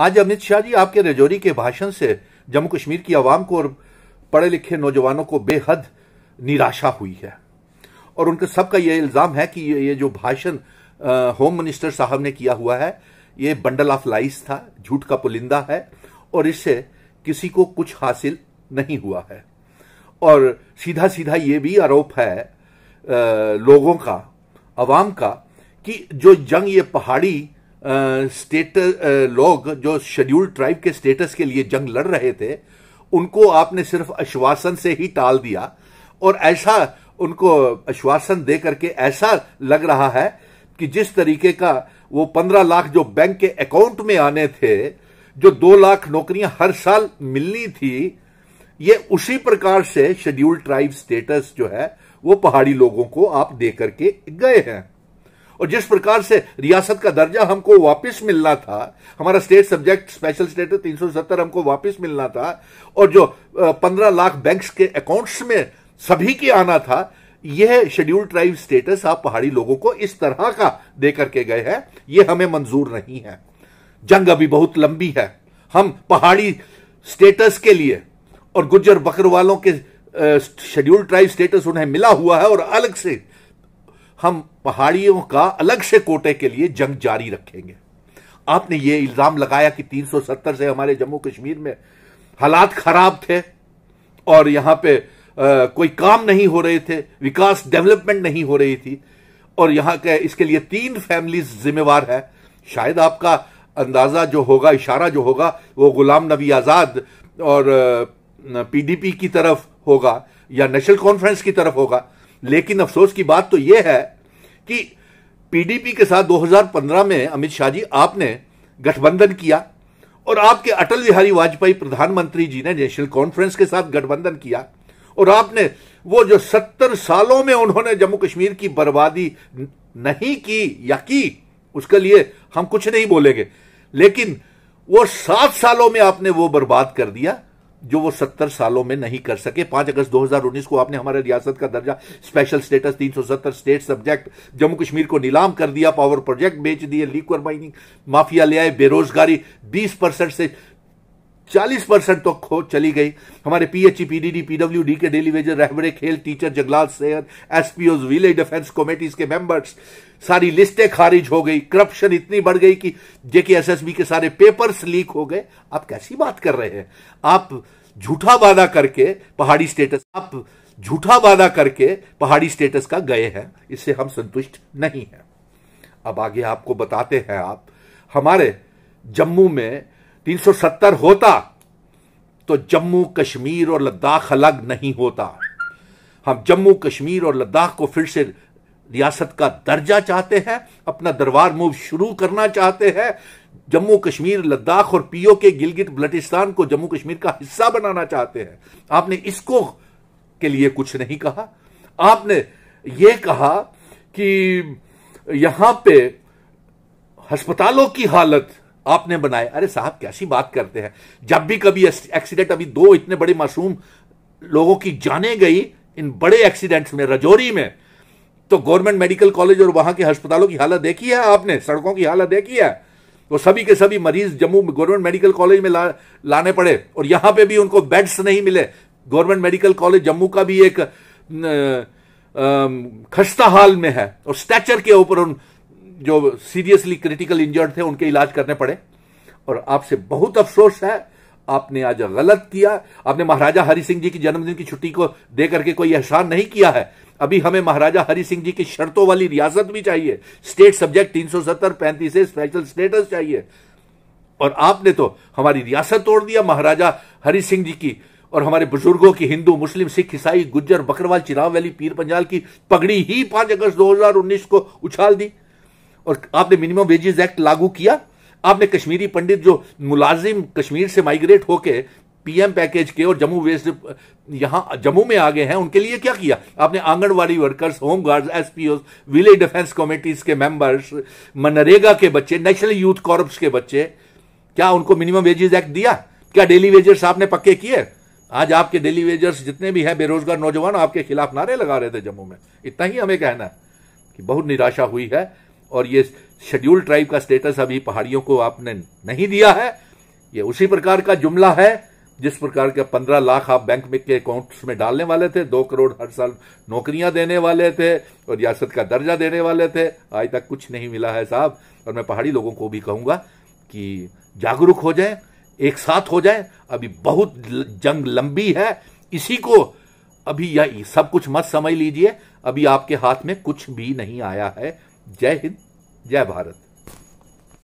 आज अमित शाह जी आपके रजौरी के भाषण से जम्मू कश्मीर की आवाम को और पढ़े लिखे नौजवानों को बेहद निराशा हुई है और उनके सबका यह इल्ज़ाम है कि ये, ये जो भाषण होम मिनिस्टर साहब ने किया हुआ है ये बंडल ऑफ लाइस था झूठ का पुलिंदा है और इससे किसी को कुछ हासिल नहीं हुआ है और सीधा सीधा ये भी आरोप है आ, लोगों का अवाम का कि जो जंग ये पहाड़ी स्टेटस लोग जो शेड्यूल ट्राइब के स्टेटस के लिए जंग लड़ रहे थे उनको आपने सिर्फ आश्वासन से ही टाल दिया और ऐसा उनको आश्वासन दे करके ऐसा लग रहा है कि जिस तरीके का वो पंद्रह लाख जो बैंक के अकाउंट में आने थे जो दो लाख नौकरियां हर साल मिलनी थी ये उसी प्रकार से शेड्यूल ट्राइब स्टेटस जो है वो पहाड़ी लोगों को आप दे करके गए हैं और जिस प्रकार से रियासत का दर्जा हमको वापस मिलना था हमारा स्टेट सब्जेक्ट स्पेशल स्टेटस सत्तर हमको वापस मिलना था और जो पंद्रह लाख बैंक्स के अकाउंट्स में सभी के आना था यह शेड्यूल ट्राइब स्टेटस आप पहाड़ी लोगों को इस तरह का दे करके गए हैं यह हमें मंजूर नहीं है जंग अभी बहुत लंबी है हम पहाड़ी स्टेटस के लिए और बकर बकरवालों के शेड्यूल ट्राइब स्टेटस उन्हें मिला हुआ है और अलग से हम पहाड़ियों का अलग से कोटे के लिए जंग जारी रखेंगे आपने ये इल्जाम लगाया कि 370 से हमारे जम्मू कश्मीर में हालात खराब थे और यहां पे आ, कोई काम नहीं हो रहे थे विकास डेवलपमेंट नहीं हो रही थी और यहां के इसके लिए तीन फैमिलीज जिम्मेवार है शायद आपका अंदाजा जो होगा इशारा जो होगा वो गुलाम नबी आजाद और पीडीपी की तरफ होगा या नेशनल कॉन्फ्रेंस की तरफ होगा लेकिन अफसोस की बात तो यह है कि पीडीपी के साथ 2015 में अमित शाह जी आपने गठबंधन किया और आपके अटल बिहारी वाजपेयी प्रधानमंत्री जी ने नेशनल कॉन्फ्रेंस के साथ गठबंधन किया और आपने वो जो सत्तर सालों में उन्होंने जम्मू कश्मीर की बर्बादी नहीं की या की उसके लिए हम कुछ नहीं बोलेंगे लेकिन वो सात सालों में आपने वो बर्बाद कर दिया जो वो सत्तर सालों में नहीं कर सके पांच अगस्त 2019 को आपने हमारे रियासत का दर्जा special status 370 state subject Jammu Kashmir को नीलाम कर दिया पावर प्रोजेक्ट बेच दिए लीकर माइनिंग माफिया ले आए बेरोजगारी 20 परसेंट से 40 परसेंट तो खो चली गई हमारे पीएचई पीडीडी डी के डेली वेजर रहबरे खेल टीचर जगलाल सेयर एसपीओ विलेज डिफेंस कमेटीज के मेंबर्स सारी लिस्टें खारिज हो गई करप्शन इतनी बढ़ गई कि जेके एसएसबी के सारे पेपर्स लीक हो गए आप कैसी बात कर रहे हैं आप झूठा वादा करके पहाड़ी स्टेटस आप झूठा वादा करके पहाड़ी स्टेटस का गए हैं इससे हम संतुष्ट नहीं हैं अब आगे आपको बताते हैं आप हमारे जम्मू में 370 होता तो जम्मू कश्मीर और लद्दाख अलग नहीं होता हम जम्मू कश्मीर और लद्दाख को फिर से रियासत का दर्जा चाहते हैं अपना दरबार मूव शुरू करना चाहते हैं जम्मू कश्मीर लद्दाख और पीओ के गिलगित बलटिस्तान को जम्मू कश्मीर का हिस्सा बनाना चाहते हैं आपने इसको के लिए कुछ नहीं कहा आपने ये कहा कि यहां पे अस्पतालों की हालत आपने बनाए अरे साहब कैसी बात करते हैं जब भी कभी एक्सीडेंट अभी दो इतने बड़े मासूम लोगों की जाने गई इन बड़े एक्सीडेंट्स में रजौरी में तो गवर्नमेंट मेडिकल कॉलेज और वहां के अस्पतालों की हालत देखी है आपने सड़कों की हालत देखी है वो सभी के सभी मरीज जम्मू गवर्नमेंट मेडिकल कॉलेज में ला, लाने पड़े और यहां पे भी उनको बेड्स नहीं मिले गवर्नमेंट मेडिकल कॉलेज जम्मू का भी एक खस्ता हाल में है और स्टैचर के ऊपर उन जो सीरियसली क्रिटिकल इंजर्ड थे उनके इलाज करने पड़े और आपसे बहुत अफसोस है आपने आज गलत किया आपने महाराजा हरि सिंह जी की जन्मदिन की छुट्टी को दे करके कोई एहसान नहीं किया है अभी हमें महाराजा हरि सिंह जी की शर्तों वाली रियासत भी चाहिए स्टेट सब्जेक्ट तीन सौ सत्तर पैंतीस स्पेशल स्टेटस चाहिए और आपने तो हमारी रियासत तोड़ दिया महाराजा हरि सिंह जी की और हमारे बुजुर्गों की हिंदू मुस्लिम सिख ईसाई गुज्जर बकरवाल चिराव वैली पीर पंजाल की पगड़ी ही पांच अगस्त 2019 को उछाल दी और आपने मिनिमम वेजेस एक्ट लागू किया आपने कश्मीरी पंडित जो मुलाजिम कश्मीर से माइग्रेट होके पीएम पैकेज के और जम्मू वेस्ट यहां जम्मू में आ गए हैं उनके लिए क्या किया आपने anganwadi workers home P SPO village defence committees के मेंबर्स मनरेगा के बच्चे नेशनल यूथ कॉर्प्स के बच्चे क्या उनको मिनिमम वेजेस एक्ट दिया क्या डेली वेजर्स आपने पक्के किए आज आपके डेली वेजर्स जितने भी हैं बेरोजगार नौजवान आपके खिलाफ नारे लगा रहे थे जम्मू में इतना ही हमें कहना है कि बहुत निराशा हुई है और ये शेड्यूल ट्राइब का स्टेटस अभी पहाड़ियों को आपने नहीं दिया है ये उसी प्रकार का जुमला है जिस प्रकार के पंद्रह लाख आप बैंक में के अकाउंट्स में डालने वाले थे दो करोड़ हर साल नौकरियां देने वाले थे और रियासत का दर्जा देने वाले थे आज तक कुछ नहीं मिला है साहब और मैं पहाड़ी लोगों को भी कहूंगा कि जागरूक हो जाए एक साथ हो जाए अभी बहुत जंग लंबी है इसी को अभी यही सब कुछ मत समझ लीजिए अभी आपके हाथ में कुछ भी नहीं आया है जय हिंद जय भारत